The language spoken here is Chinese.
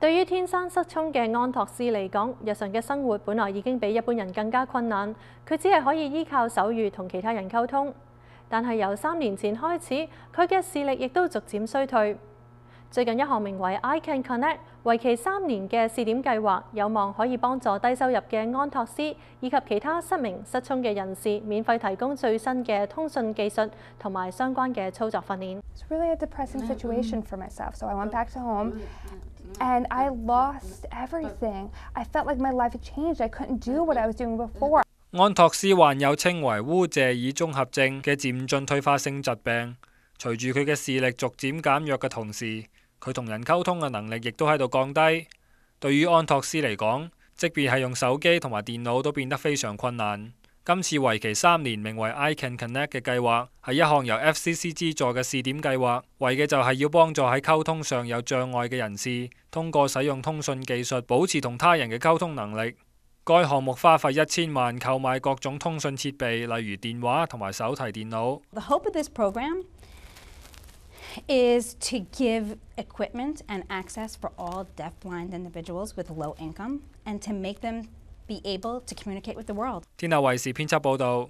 對於天生失聰嘅安托斯嚟講，日常嘅生活本來已經比一般人更加困難。佢只係可以依靠手語同其他人溝通。但係由三年前開始，佢嘅視力亦都逐漸衰退。最近一項名為 I Can Connect、期三年嘅試點計劃，有望可以幫助低收入嘅安托斯以及其他失明失聰嘅人士，免費提供最新嘅通訊技術同埋相關嘅操作訓練。It's really a depressing situation for myself, so I went back to home. 安托斯患有称为乌谢尔综合症嘅渐进退化性疾病，随住佢嘅视力逐渐减弱嘅同时，佢同人沟通嘅能力亦都喺度降低。对于安托斯嚟讲，即便系用手机同埋电脑，都变得非常困难。今次为期三年名为 i can connect 嘅计划系一项由 fcc 资助嘅试点计划为嘅就系要帮助喺沟通上有障碍嘅人士通过使用通讯技术保持同他人嘅沟通能力该项目花费一千万购买各种通讯设备例如电话同埋手提电脑 the hope of this program is to give equipment and access for all deafblind individuals with low income and to make them be able to communicate with the world。天下衛視編輯報導。